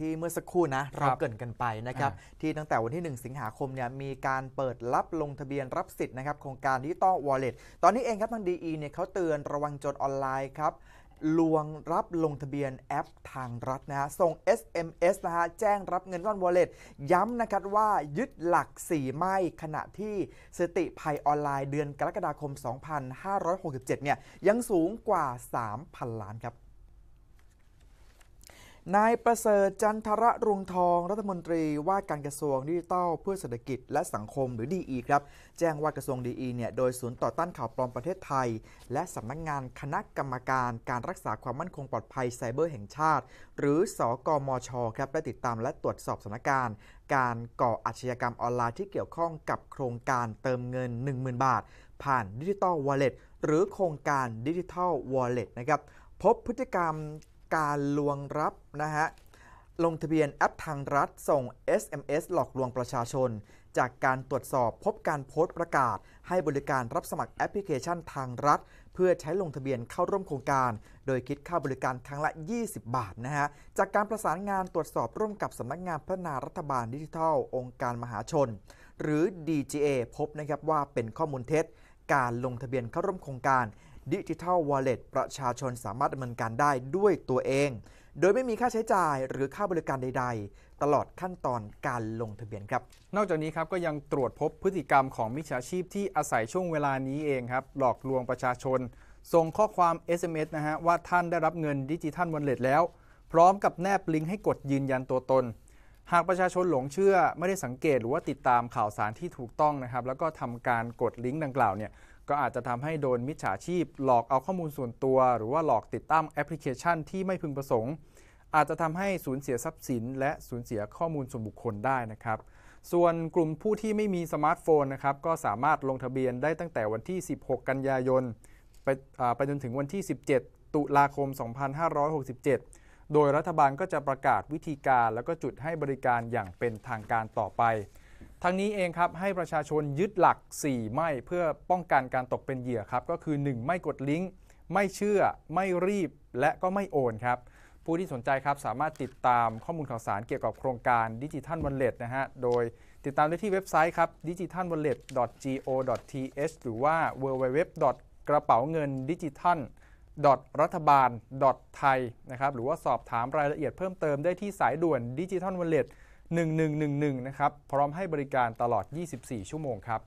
ที่เมื่อสักครู่นะเราเกินกันไปนะครับ ที่ตั้งแต่วันที่ 1 สิงหาคมเนี่ยมีการเปิดรับลงทะเบียนรับสิทธิ์นะครับโครงการดิจิตอลวอลเล็ตตอนนี้เองครับทางดีเนี่ยเขาเตือนระวังโจรออนไลน์ครับ ลวงรับลงทะเบียนแอปทางรัฐนะฮะส่ง SMS นะฮะแจ้งรับเงินก้อน Wallet ย้ำนะครับว่ายึดหลัก 4ไม่ขณะที่สติภัยออนไลน์เดือนกรกฎาคม2567เนี่ยยังสูงกว่า 3,000ล้านครับนายประเสริฐจันทระรุงทองรัฐมนตรีว่าการกระทรวงดิจิทัลเพื่อเศรษฐกิจและสังคมหรือดีครับแจ้งว่ากระทรวงดีเนี่ยโดยศูนย์ต่อต้านข่าวปลอมประเทศไทย และสำนักงงานคณะกรรมการการรักษาความมั่นคงปลอดภัยไซเบอร์แห่งชาติ หรือสอกอมอชอครับได้ติดตามและตรวจสอบสถานการณ์การก่ออาชญากรรมออนไลน์ที่เกี่ยวข้องกับโครงการเติมเงิน10,000บาท ผ่านดิจิทัลวอลเล็ตหรือโครงการดิจิทัลวอลเล็ตนะครับพบพฤติกรรมการลวงรับนะฮะ ลงทะเบียนแอปทางรัฐส่ง SMS หลอกลวงประชาชน จากการตรวจสอบพบการโพสต์ประกาศ ให้บริการรับสมัครแอปพลิเคชันทางรัฐ เพื่อใช้ลงทะเบียนเข้าร่วมโครงการ โดยคิดค่าบริการครั้งละ 20 บาทนะฮะ จากการประสานงานตรวจสอบร่วมกับสำนักงานพัฒนารัฐบาลดิจิทัลองค์การมหาชน หรือ DGA พบนะครับว่าเป็นข้อมูลเท็จ การลงทะเบียนเข้าร่วมโครงการดิจิทัลวอลเล็ตประชาชนสามารถดำเนินการได้ด้วยตัวเอง โดยไม่มีค่าใช้จ่ายหรือค่าบริการใดๆ ตลอดขั้นตอนการลงทะเบียนครับ นอกจากนี้ครับก็ยังตรวจพบพฤติกรรมของมิจฉาชีพที่อาศัยช่วงเวลานี้เองครับ หลอกลวงประชาชนส่งข้อความ SMS นะฮะว่าท่านได้รับเงินดิจิทัลวอลเล็ตแล้ว พร้อมกับแนบลิงก์ให้กดยืนยันตัวตนหากประชาชนหลงเชื่อไม่ได้สังเกตหรือว่าติดตามข่าวสารที่ถูกต้องนะครับแล้วก็ทำการกดลิงก์ดังกล่าวเนี่ยก็อาจจะทำให้โดนมิจฉาชีพ หลอกเอาข้อมูลส่วนตัว หรือว่าหลอกติดตั้งแอปพลิเคชันที่ไม่พึงประสงค์ อาจจะทำให้สูญเสียทรัพย์สิน และสูญเสียข้อมูลส่วนบุคคลได้นะครับส่วนกลุ่มผู้ที่ไม่มีสมาร์ทโฟนนะครับก็สามารถลงทะเบียนได้ตั้งแต่วันที่ 16 กันยายนไปไปจนถึงวันที่ 17 ตุลาคม 2567โดยรัฐบาลก็จะประกาศวิธีการ แล้วก็จุดให้บริการอย่างเป็นทางการต่อไป ทั้งนี้เองครับ ให้ประชาชนยึดหลัก 4 ไม่เพื่อป้องกันการตกเป็นเหยื่อครับก็คือ 1 ไม่กดลิงก์ไม่เชื่อ ไม่รีบและก็ไม่โอนครับ ผู้ที่สนใจครับสามารถติดตามข้อมูลข่าวสารเกี่ยวกับโครงการดิจิทัลวันเลตนะฮะโดยติดตามได้ที่เว็บไซต์ครับ digitalwallet.go.th หรือว่า www. กระเป๋าเงินดิจิทัลรัฐบาล .thai นะครับหรือว่าสอบถามรายละเอียดเพิ่มเติมได้ที่สายด่วนดิจิทัลวอลเล็ต1111นะครับพร้อมให้บริการตลอด 24 ชั่วโมงครับ